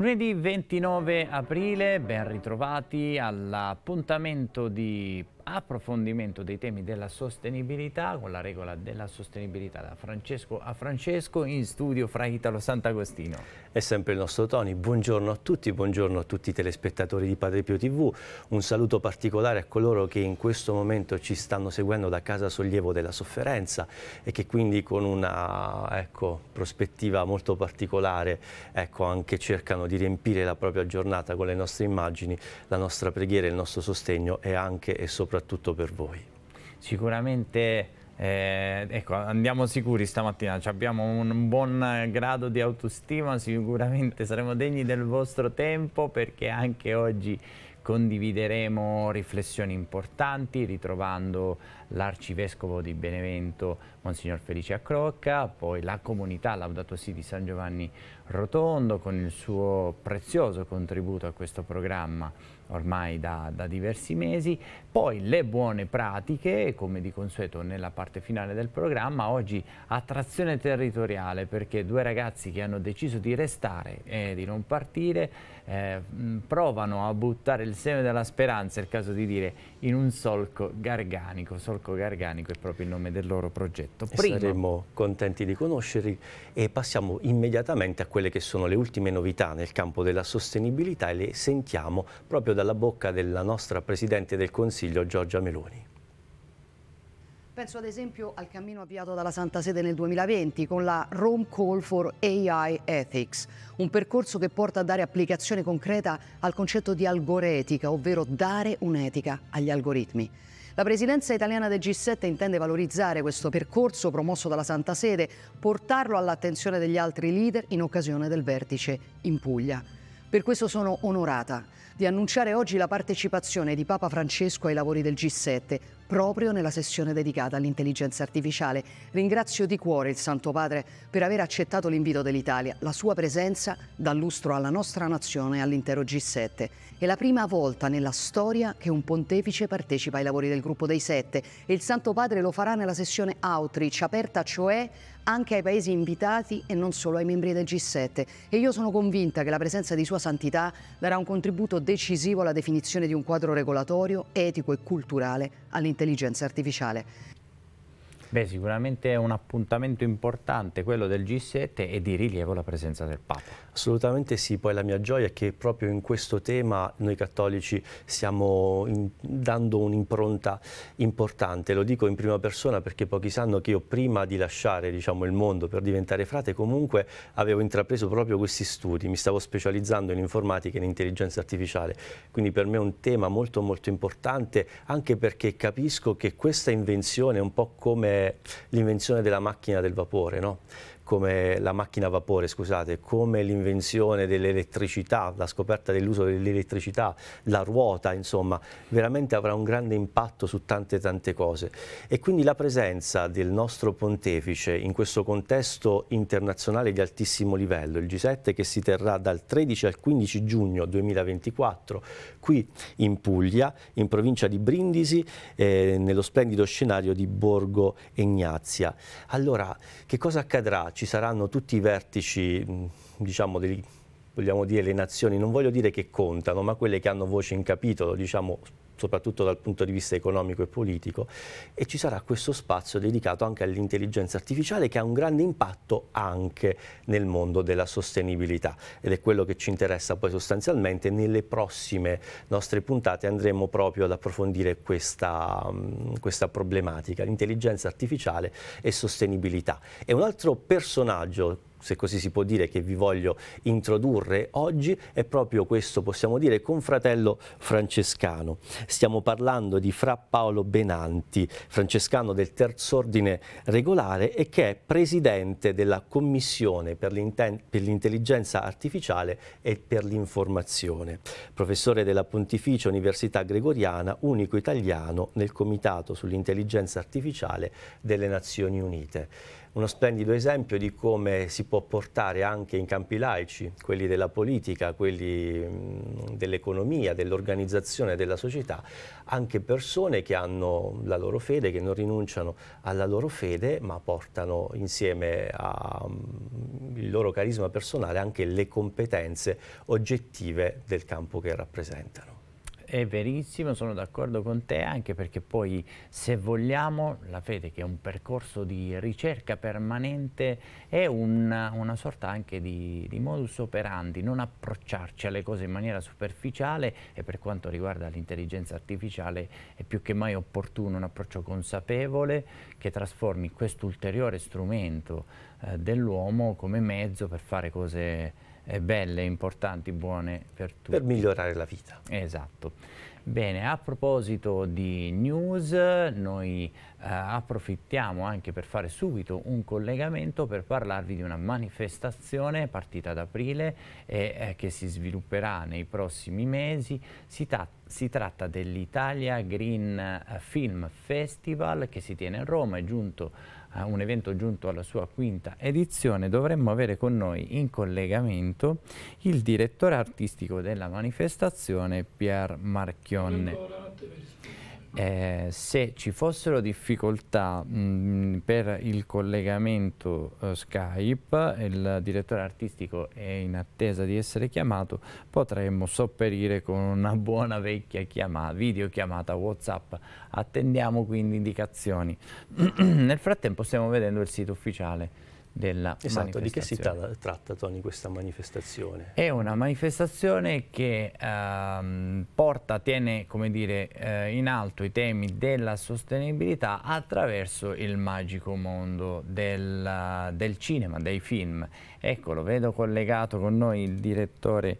Lunedì 29 aprile, ben ritrovati all'appuntamento di approfondimento dei temi della sostenibilità con la regola della sostenibilità da Francesco a Francesco in studio fra Italo Sant'Agostino. È sempre il nostro Tony, buongiorno a tutti, buongiorno a tutti i telespettatori di Padre Pio TV, un saluto particolare a coloro che in questo momento ci stanno seguendo da Casa Sollievo della Sofferenza e che quindi con una ecco, prospettiva molto particolare ecco, anche cercano di riempire la propria giornata con le nostre immagini, la nostra preghiera, il nostro sostegno e anche e soprattutto soprattutto per voi? Sicuramente... Eh, ecco, andiamo sicuri stamattina, abbiamo un buon grado di autostima, sicuramente saremo degni del vostro tempo perché anche oggi condivideremo riflessioni importanti, ritrovando l'arcivescovo di Benevento, Monsignor Felice Accrocca, poi la comunità Laudato Si di San Giovanni Rotondo con il suo prezioso contributo a questo programma ormai da, da diversi mesi, poi le buone pratiche, come di consueto nella parte finale del programma, oggi attrazione territoriale perché due ragazzi che hanno deciso di restare e di non partire eh, provano a buttare il seme della speranza, è il caso di dire, in un solco garganico, solco Folco Garganico è proprio il nome del loro progetto. Primo... Saremo contenti di conoscerli e passiamo immediatamente a quelle che sono le ultime novità nel campo della sostenibilità e le sentiamo proprio dalla bocca della nostra Presidente del Consiglio Giorgia Meloni. Penso ad esempio al cammino avviato dalla Santa Sede nel 2020 con la Rome Call for AI Ethics, un percorso che porta a dare applicazione concreta al concetto di algoretica, ovvero dare un'etica agli algoritmi. La presidenza italiana del G7 intende valorizzare questo percorso promosso dalla Santa Sede, portarlo all'attenzione degli altri leader in occasione del vertice in Puglia. Per questo sono onorata di annunciare oggi la partecipazione di Papa Francesco ai lavori del G7, proprio nella sessione dedicata all'intelligenza artificiale. Ringrazio di cuore il Santo Padre per aver accettato l'invito dell'Italia. La sua presenza dà lustro alla nostra nazione e all'intero G7. È la prima volta nella storia che un pontefice partecipa ai lavori del gruppo dei sette e il Santo Padre lo farà nella sessione outreach, aperta cioè anche ai paesi invitati e non solo ai membri del G7 e io sono convinta che la presenza di Sua Santità darà un contributo decisivo alla definizione di un quadro regolatorio, etico e culturale all'intelligenza artificiale. Beh, sicuramente è un appuntamento importante quello del G7 e di rilievo la presenza del Papa. Assolutamente sì, poi la mia gioia è che proprio in questo tema noi cattolici stiamo in, dando un'impronta importante, lo dico in prima persona perché pochi sanno che io prima di lasciare diciamo, il mondo per diventare frate comunque avevo intrapreso proprio questi studi, mi stavo specializzando in informatica e in intelligenza artificiale, quindi per me è un tema molto molto importante anche perché capisco che questa invenzione è un po' come l'invenzione della macchina del vapore, no? come la macchina a vapore, scusate, come l'invenzione dell'elettricità, la scoperta dell'uso dell'elettricità, la ruota, insomma, veramente avrà un grande impatto su tante tante cose. E quindi la presenza del nostro pontefice in questo contesto internazionale di altissimo livello, il G7 che si terrà dal 13 al 15 giugno 2024 qui in Puglia, in provincia di Brindisi, eh, nello splendido scenario di Borgo Egnazia. Allora, che cosa accadrà? ci saranno tutti i vertici, mm, diciamo, dei, vogliamo dire le nazioni, non voglio dire che contano, ma quelle che hanno voce in capitolo, diciamo soprattutto dal punto di vista economico e politico, e ci sarà questo spazio dedicato anche all'intelligenza artificiale che ha un grande impatto anche nel mondo della sostenibilità ed è quello che ci interessa poi sostanzialmente. Nelle prossime nostre puntate andremo proprio ad approfondire questa, mm, questa problematica, l'intelligenza artificiale e sostenibilità. E un altro personaggio se così si può dire, che vi voglio introdurre oggi è proprio questo, possiamo dire, confratello francescano. Stiamo parlando di Fra Paolo Benanti, francescano del terzo ordine regolare e che è presidente della Commissione per l'intelligenza artificiale e per l'informazione, professore della Pontificia Università Gregoriana, unico italiano nel Comitato sull'intelligenza artificiale delle Nazioni Unite. Uno splendido esempio di come si può portare anche in campi laici, quelli della politica, quelli dell'economia, dell'organizzazione della società, anche persone che hanno la loro fede, che non rinunciano alla loro fede, ma portano insieme al loro carisma personale anche le competenze oggettive del campo che rappresentano è verissimo, sono d'accordo con te, anche perché poi se vogliamo la fede che è un percorso di ricerca permanente è una, una sorta anche di, di, modus operandi, non approcciarci alle cose in maniera superficiale e per quanto riguarda l'intelligenza artificiale è più che mai opportuno un approccio consapevole che trasformi questo ulteriore strumento eh, dell'uomo come mezzo per fare cose belle, importanti, buone per tutti. Per migliorare la vita. Esatto. Bene, a proposito di news, noi eh, approfittiamo anche per fare subito un collegamento per parlarvi di una manifestazione partita ad aprile e eh, che si svilupperà nei prossimi mesi. Si, si tratta dell'Italia Green eh, Film Festival che si tiene a Roma, è giunto a a un evento giunto alla sua quinta edizione, dovremmo avere con noi in collegamento il direttore artistico della manifestazione Pier Marchionne eh, se ci fossero difficoltà mh, mm, per il collegamento eh, Skype, il direttore artistico è in attesa di essere chiamato, potremmo sopperire con una buona vecchia chiamata, videochiamata WhatsApp. Attendiamo quindi indicazioni. Nel frattempo stiamo vedendo il sito ufficiale della esatto, manifestazione. Esatto, di che si tratta, tratta Tony questa manifestazione? È una manifestazione che ehm, porta, tiene dire, eh, in alto i temi della sostenibilità attraverso il magico mondo del, del cinema, dei film. Ecco, lo vedo collegato con noi il direttore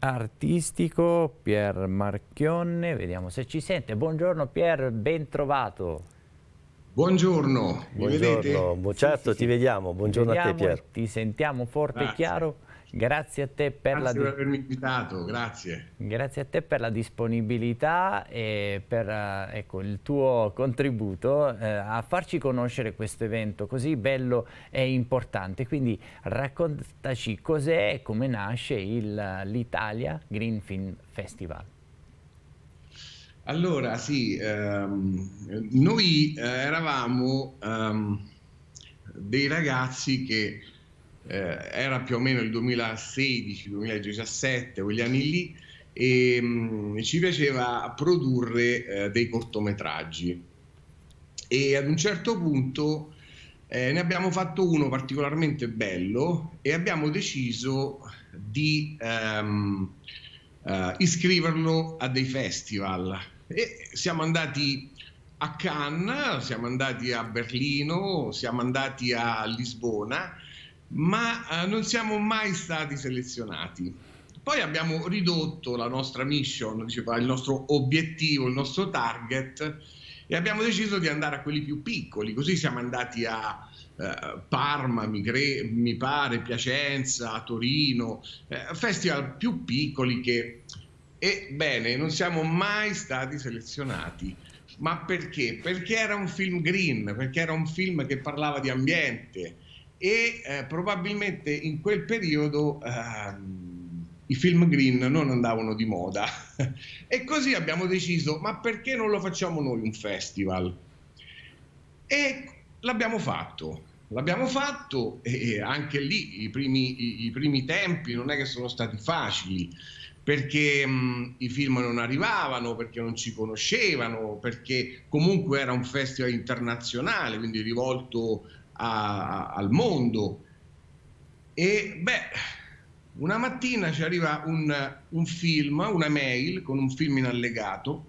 artistico Pier Marchionne, vediamo se ci sente. Buongiorno Pier, ben trovato. Buongiorno, Buongiorno. Mi certo sì, sì. ti vediamo, buongiorno vediamo, a te Pier. Ti sentiamo forte grazie. e chiaro, grazie a te per grazie la... per avermi invitato, grazie. Grazie a te per la disponibilità e per eh, ecco, il tuo contributo eh, a farci conoscere questo evento così bello e importante. Quindi raccontaci cos'è e come nasce l'Italia Green Film Festival. Allora, sì, ehm, noi eh, eravamo ehm, dei ragazzi che eh, era più o meno il 2016-2017, quegli anni lì, ehm, e mh, ci piaceva produrre eh, dei cortometraggi. E ad un certo punto eh, ne abbiamo fatto uno particolarmente bello e abbiamo deciso di... Ehm, uh, iscriverlo a dei festival. E siamo andati a Cannes, siamo andati a Berlino, siamo andati a Lisbona, ma uh, non siamo mai stati selezionati. Poi abbiamo ridotto la nostra mission, il nostro obiettivo, il nostro target e abbiamo deciso di andare a quelli più piccoli, così siamo andati a eh, Parma, mi, mi, pare, Piacenza, Torino, eh, festival più piccoli che... Ebbene, non siamo mai stati selezionati. Ma perché? Perché era un film green, perché era un film che parlava di ambiente e eh, probabilmente in quel periodo ehm, i film green non andavano di moda. e così abbiamo deciso, ma perché non lo facciamo noi un festival? E l'abbiamo fatto. L'abbiamo fatto e anche lì i primi, i, i primi, tempi non è che sono stati facili perché mh, mm, i film non arrivavano, perché non ci conoscevano, perché comunque era un festival internazionale, quindi rivolto a, a, al mondo. E beh, una mattina ci arriva un, un film, una mail con un film in allegato,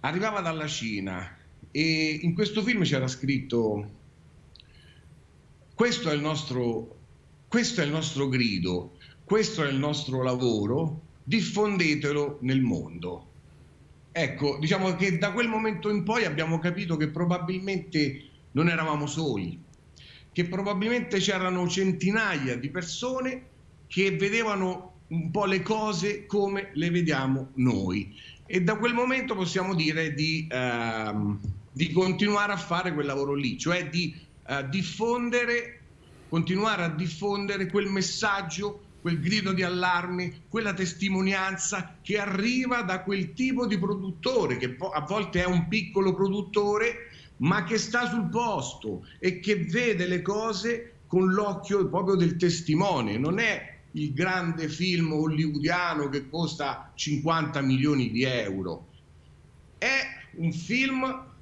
arrivava dalla Cina e in questo film c'era scritto, questo è, nostro, questo è il nostro grido, questo è il nostro lavoro, diffondetelo nel mondo. Ecco, diciamo che da quel momento in poi abbiamo capito che probabilmente non eravamo soli, che probabilmente c'erano centinaia di persone che vedevano un po' le cose come le vediamo noi. E da quel momento possiamo dire di... Ehm, di continuare a fare quel lavoro lì, cioè di eh, diffondere, continuare a diffondere quel messaggio, quel grido di allarme, quella testimonianza che arriva da quel tipo di produttore che a volte è un piccolo produttore ma che sta sul posto e che vede le cose con l'occhio proprio del testimone, non è il grande film hollywoodiano che costa 50 milioni di euro. È un film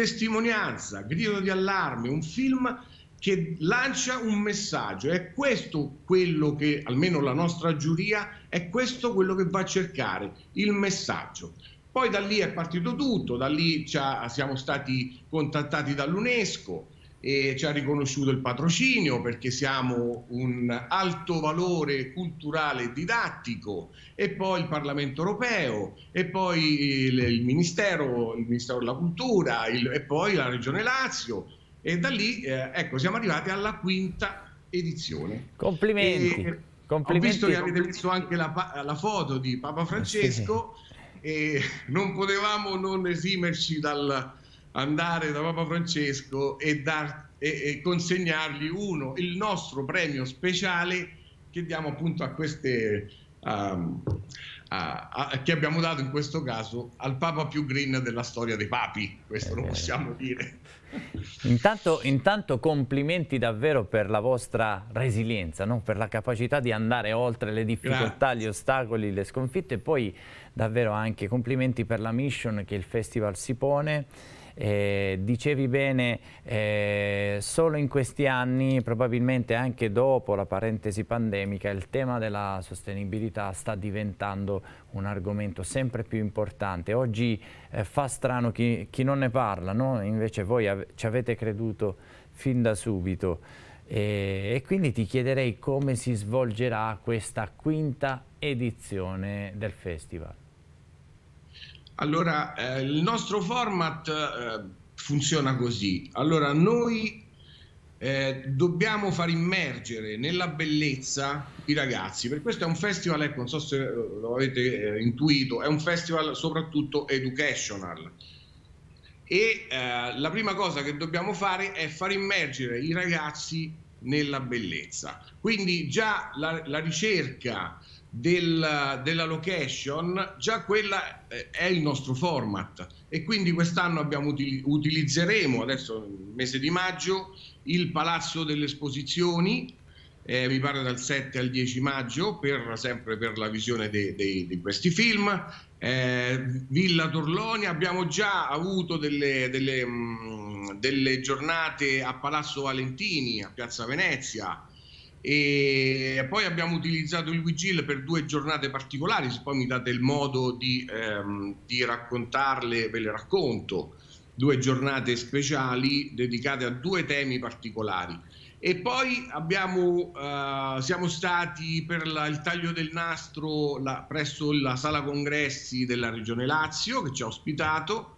testimonianza, grido di allarme, un film che lancia un messaggio. È questo quello che, almeno la nostra giuria, è questo quello che va a cercare, il messaggio. Poi da lì è partito tutto, da lì siamo stati contattati dall'UNESCO, e ci ha riconosciuto il patrocinio perché siamo un alto valore culturale e didattico e poi il Parlamento europeo e poi il, il, Ministero, il Ministero, della Cultura il, e poi la Regione Lazio e da lì eh, ecco siamo arrivati alla quinta edizione. Complimenti. E, eh, complimenti. Ho visto che avete visto anche la, la foto di Papa eh Francesco sì. e non potevamo non esimerci dal andare da Papa Francesco e, dar, e, e consegnargli uno, il nostro premio speciale che diamo appunto a queste, um, a, a, che abbiamo dato in questo caso al Papa più green della storia dei papi, questo eh, lo possiamo dire. Intanto, intanto, complimenti davvero per la vostra resilienza, no? per la capacità di andare oltre le difficoltà, Grazie. gli ostacoli, le sconfitte e poi davvero anche complimenti per la mission che il festival si pone eh, dicevi bene, eh, solo in questi anni, probabilmente anche dopo la parentesi pandemica, il tema della sostenibilità sta diventando un argomento sempre più importante. Oggi eh, fa strano chi, chi, non ne parla, no? invece voi ave ci avete creduto fin da subito. E, eh, e quindi ti chiederei come si svolgerà questa quinta edizione del festival. Allora, eh, il nostro format eh, funziona così. Allora, noi eh, dobbiamo far immergere nella bellezza i ragazzi. Per questo è un festival, ecco, non so se lo avete eh, intuito, è un festival soprattutto educational. E eh, la prima cosa che dobbiamo fare è far immergere i ragazzi nella bellezza. Quindi già la, la ricerca della, della location, già quella eh, è il nostro format e quindi quest'anno abbiamo, utilizzeremo, adesso nel mese di maggio, il Palazzo delle Esposizioni, eh, mi pare dal 7 al 10 maggio, per, sempre per la visione di questi film. Eh, Villa Torloni, abbiamo già avuto delle, delle, mh, mm, delle giornate a Palazzo Valentini, a Piazza Venezia, e poi abbiamo utilizzato il Wigil per due giornate particolari, se poi mi date il modo di, ehm, di raccontarle, ve le racconto, due giornate speciali dedicate a due temi particolari. E poi abbiamo, eh, siamo stati per la, il taglio del nastro la, presso la sala congressi della Regione Lazio che ci ha ospitato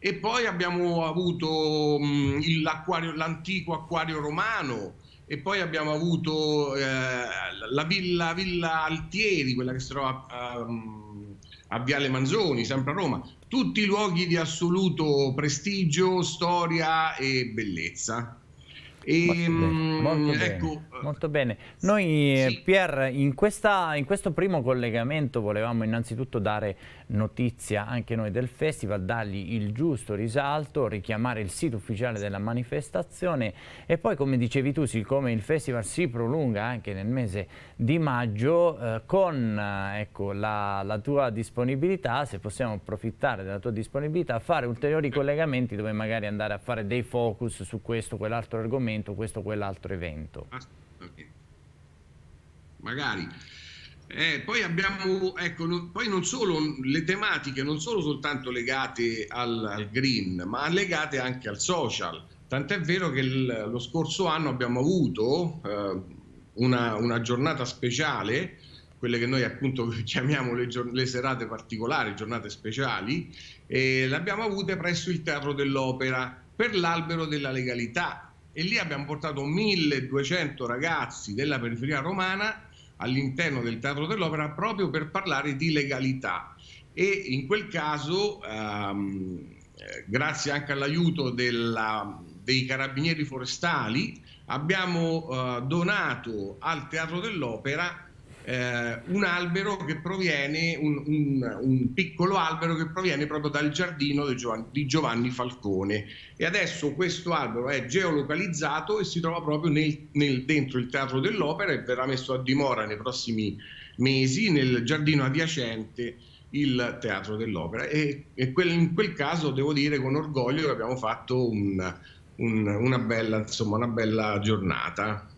e poi abbiamo avuto mh, mm, l'antico acquario romano e poi abbiamo avuto eh, la villa, villa, Altieri, quella che si trova a, a Viale Manzoni, sempre a Roma, tutti luoghi di assoluto prestigio, storia e bellezza. Ehm, e, molto, bene, ecco, molto, bene. Eh, noi, eh, sì. Pier, in, questa, in, questo primo collegamento volevamo innanzitutto dare notizia anche noi del festival, dargli il giusto risalto, richiamare il sito ufficiale della manifestazione e poi, come dicevi tu, siccome il festival si prolunga anche nel mese di maggio, eh, con eh, ecco, la, la tua disponibilità, se possiamo approfittare della tua disponibilità, fare ulteriori collegamenti dove magari andare a fare dei focus su questo o quell'altro argomento momento questo o quell'altro evento. Magari. Eh, poi abbiamo, ecco, no, poi non solo le tematiche, non solo soltanto legate al, al green, ma legate anche al social. Tant'è vero che il, lo scorso anno abbiamo avuto eh, una, una, giornata speciale, quelle che noi appunto chiamiamo le, le serate particolari, giornate speciali, e l'abbiamo avuta presso il Teatro dell'Opera per l'albero della legalità e lì abbiamo portato 1200 ragazzi della periferia romana all'interno del Teatro dell'Opera proprio per parlare di legalità e in quel caso ehm, eh, grazie anche all'aiuto dei carabinieri forestali abbiamo eh, donato al Teatro dell'Opera eh, un albero che proviene, un, un, un, piccolo albero che proviene proprio dal giardino di Giovanni, di Giovanni, Falcone. E adesso questo albero è geolocalizzato e si trova proprio nel, nel, dentro il teatro dell'opera e verrà messo a dimora nei prossimi mesi nel giardino adiacente il teatro dell'opera. E, e quel, in quel caso devo dire con orgoglio che abbiamo fatto un, una, bella, insomma, una bella giornata.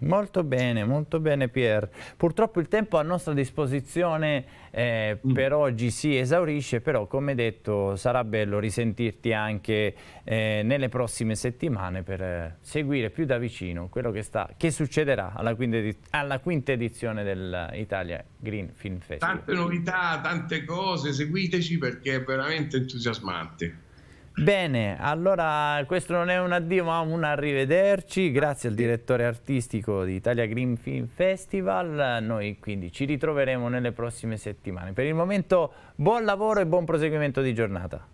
Molto bene, molto bene Pier. Purtroppo il tempo a nostra disposizione eh, mm. per oggi si esaurisce, però come detto sarà bello risentirti anche eh, nelle prossime settimane per eh, seguire più da vicino quello che, sta, che succederà alla quinta, alla quinta edizione dell'Italia Green Film Festival. Tante novità, tante cose, seguiteci perché è veramente entusiasmante. Bene, allora questo non è un addio ma un arrivederci, grazie al direttore artistico di Italia Green Film Festival, noi quindi ci ritroveremo nelle prossime settimane. Per il momento buon lavoro e buon proseguimento di giornata.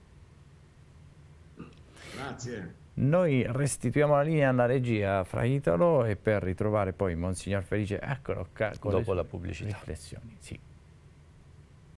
Grazie. Noi restituiamo la linea alla regia fra Italo e per ritrovare poi Monsignor Felice, eccolo qua. Dopo la pubblicità. Riflessioni, sì.